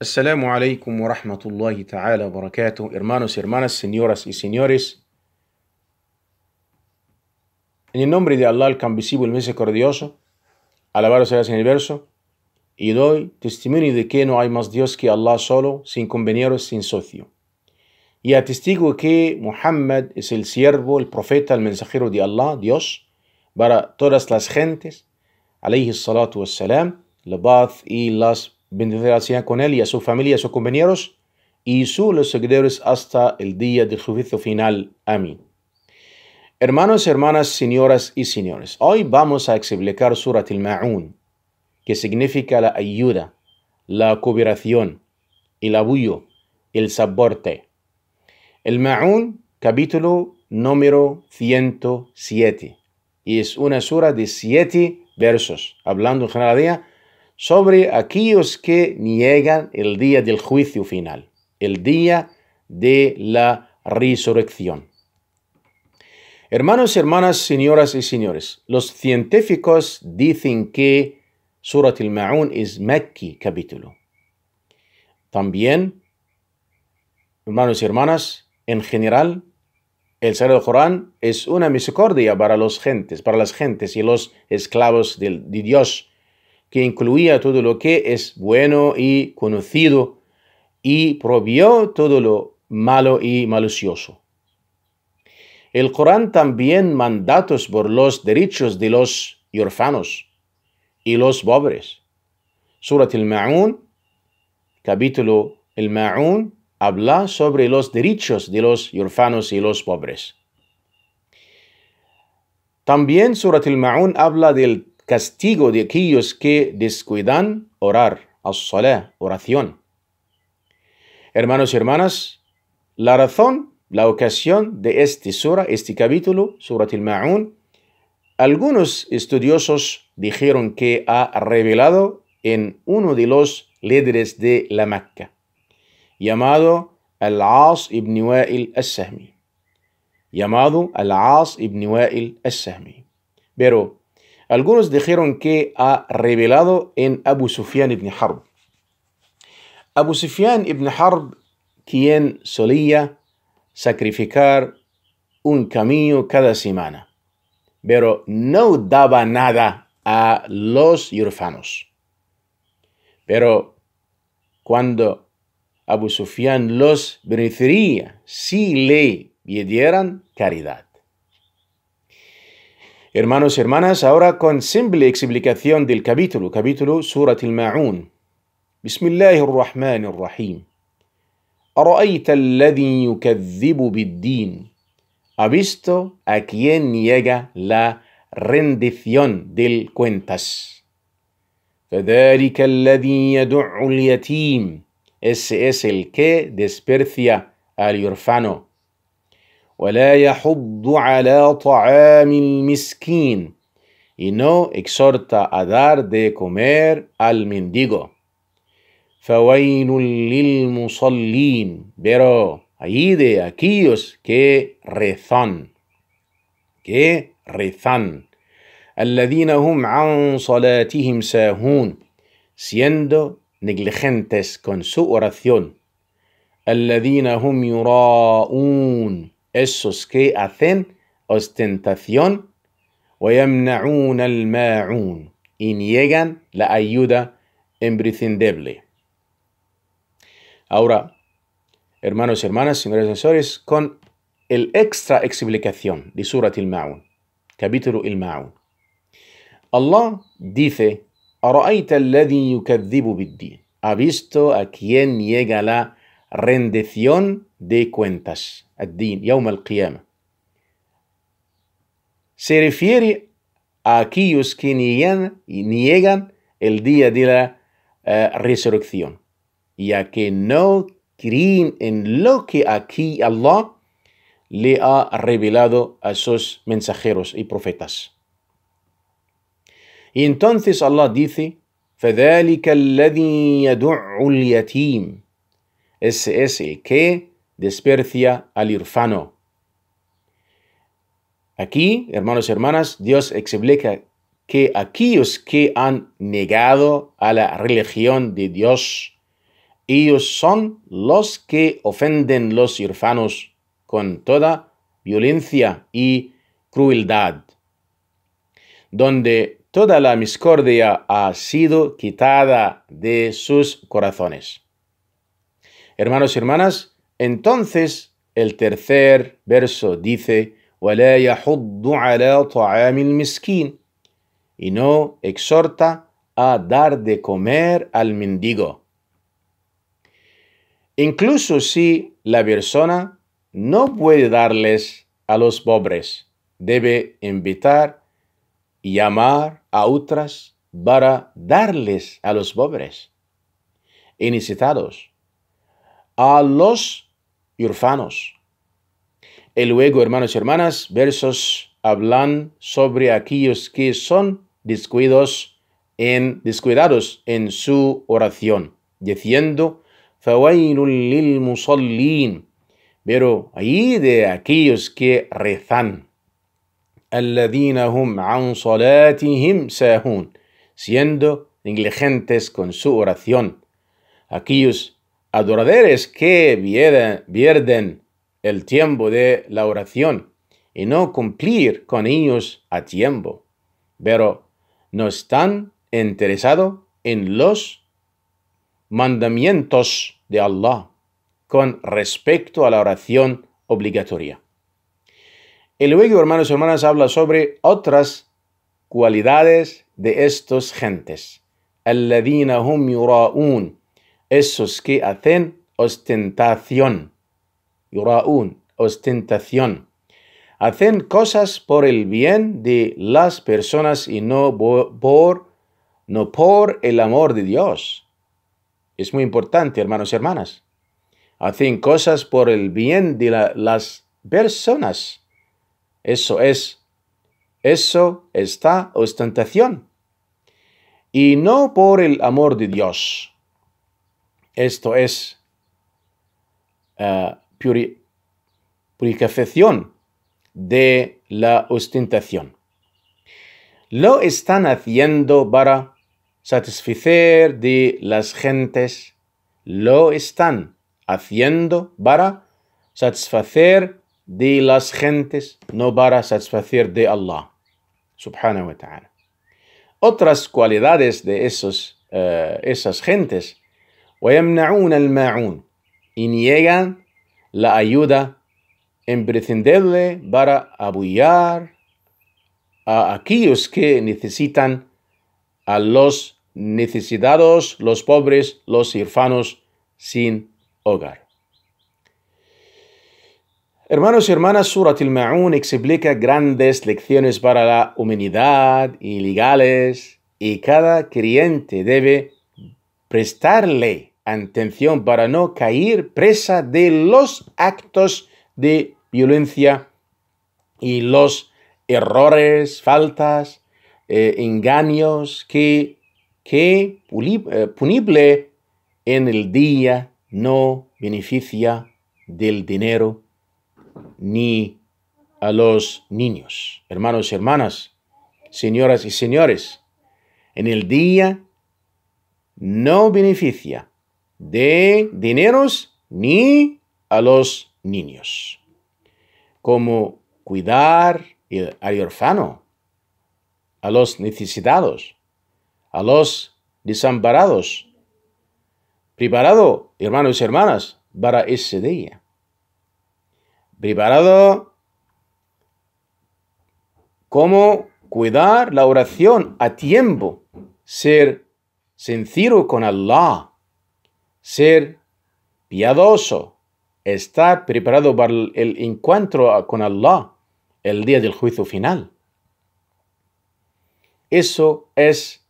Assalamu alaikum wa rahmatullahi ta'ala wa barakatuh, hermanos y hermanas, señoras y señores. En el nombre de Allah, el Cambisivo, el Misericordioso, alabado Dios en el verso, y doy testimonio de que no hay más Dios que Allah solo, sin compañeros, sin socio. Y atestigo que Muhammad es el siervo, el profeta, el mensajero de Allah, Dios, para todas las gentes, alayhi salatu wassalam, la paz y las bendecir al Señor con él y a su familia, a sus compañeros y sus los seguidores hasta el día del juicio final. Amén. Hermanos, hermanas, señoras y señores, hoy vamos a explicar Surat al-Ma'un, que significa la ayuda, la cooperación, el apoyo, el soporte. El Ma'un, capítulo número 107, y es una sura de siete versos, hablando en general sobre aquellos que niegan el día del juicio final, el día de la resurrección. Hermanos, y hermanas, señoras y señores, los científicos dicen que Surat al-Ma'un es Mekki capítulo. También, hermanos y hermanas, en general, el Sagrado Corán es una misericordia para los gentes, para las gentes y los esclavos de Dios que incluía todo lo que es bueno y conocido, y provió todo lo malo y malicioso. El Corán también mandatos por los derechos de los orfanos y los pobres. Surat al-Ma'un, capítulo el Ma'un, habla sobre los derechos de los orfanos y los pobres. También Surat al-Ma'un habla del castigo de aquellos que descuidan orar, as-salah, oración. Hermanos y hermanas, la razón, la ocasión de este sura, este capítulo, Surat al algunos estudiosos dijeron que ha revelado en uno de los líderes de la Mecca, llamado Al-As ibn Wa'il al llamado Al-As ibn Wa'il al Pero algunos dijeron que ha revelado en Abu Sufyan ibn Harb. Abu Sufyan ibn Harb, quien solía sacrificar un camino cada semana, pero no daba nada a los yurfanos. Pero cuando Abu Sufyan los beneficiaría si le pidieran caridad. Hermanos y hermanas, ahora con simple explicación del capítulo, capítulo Surat al-Ma'un. Bismillahirrahmanirrahim. أرأيت الذي يكذب بالدين ¿Ha visto a quien niega la rendición del cuentas? فذلك الذي يدع اليتيم Ese es el que despercia al orfano ولا يحض على طعام المسكين y no exhorta a dar de comer al mendigo. فويل للمصلين pero ahí de aquellos que rezan que rezan الذين هم عن صلاتهم ساهون siendo negligentes con su oración الذين هم يراءون esos que hacen ostentación, ويمنعون الماعون y niegan la ayuda imprescindible. Ahora, hermanos y hermanas, señores y señores, con el extra explicación de Surat al-Ma'un, capítulo al-Ma'un. Allah dice, ¿Ha visto a quien niega la rendición de cuentas, ad-din, yawm al Se refiere a aquellos que niegan, y niegan el día de la eh, resurrección, ya que no creen en lo que aquí Allah le ha revelado a sus mensajeros y profetas. Y entonces Allah dice, فَذَلِكَ yad'u يدع yatim" es que despercia al irfano. Aquí, hermanos y hermanas, Dios explica que aquellos que han negado a la religión de Dios, ellos son los que ofenden los irfanos con toda violencia y crueldad, donde toda la miscordia ha sido quitada de sus corazones. Hermanos y hermanas, entonces el tercer verso dice, y no exhorta a dar de comer al mendigo. Incluso si la persona no puede darles a los pobres, debe invitar y llamar a otras para darles a los pobres Inicitados a los yurfanos Y luego, hermanos y hermanas, versos hablan sobre aquellos que son descuidos en, descuidados en su oración, diciendo, pero ahí de aquellos que rezan, siendo negligentes con su oración, aquellos adoradores que pierden, el tiempo de la oración y no cumplir con ellos a tiempo, pero no están interesados en los mandamientos de Allah con respecto a la oración obligatoria. Y luego, hermanos y hermanas, habla sobre otras cualidades de estos gentes. hum yura'un esos que hacen ostentación, yuraun, ostentación. Hacen cosas por el bien de las personas y no por, no por el amor de Dios. Es muy importante, hermanos y hermanas. Hacen cosas por el bien de las personas. Eso es. Eso está ostentación. Y no por el amor de Dios. Esto es eh, purificación de la ostentación. Lo están haciendo para satisfacer de las gentes. Lo están haciendo para satisfacer de las gentes, no para satisfacer de Allah. Subhanahu ta'ala. Otras cualidades de eh, esas gentes y niegan la ayuda imprescindible para apoyar a aquellos que necesitan, a los necesitados, los pobres, los irfanos sin hogar. Hermanos y hermanas, Surat al-Ma'un explica grandes lecciones para la humanidad y legales, y cada creyente debe prestarle atención, para no caer presa de los actos de violencia y los errores, faltas, eh, engaños que, que eh, punible en el día no beneficia del dinero ni a los niños. Hermanos y hermanas, señoras y señores, en el día no beneficia de dineros ni a los niños, como cuidar al orfano, a los necesitados, a los desamparados. Preparado, hermanos y hermanas, para ese día. Preparado cómo cuidar la oración a tiempo, ser sincero con Allah ser piadoso, estar preparado para el encuentro con Allah el día del juicio final. Eso es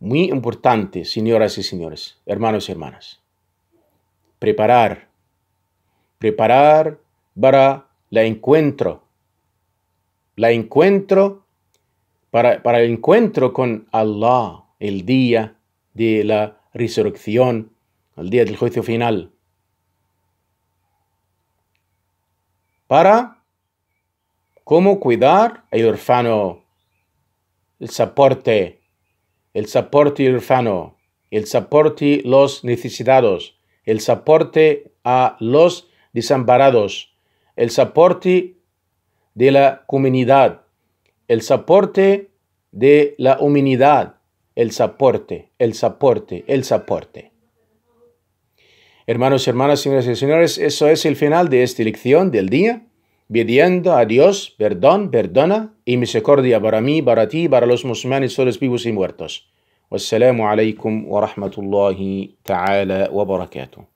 muy importante, señoras y señores, hermanos y hermanas. Preparar, preparar para el encuentro, la encuentro para, para el encuentro con Allah el día de la resurrección al día del juicio final, para cómo cuidar al orfano, el soporte, el soporte orfano, el soporte los necesitados, el soporte a los desamparados, el soporte de la comunidad, el soporte de la humanidad, el soporte, el soporte, el soporte. Hermanos y hermanas, señoras y señores, eso es el final de esta lección del día. Pidiendo a Dios perdón, perdona y misericordia para mí, para ti, para los musulmanes, todos vivos y muertos. Wassalamu alaikum wa rahmatullahi ta'ala wa barakatuh.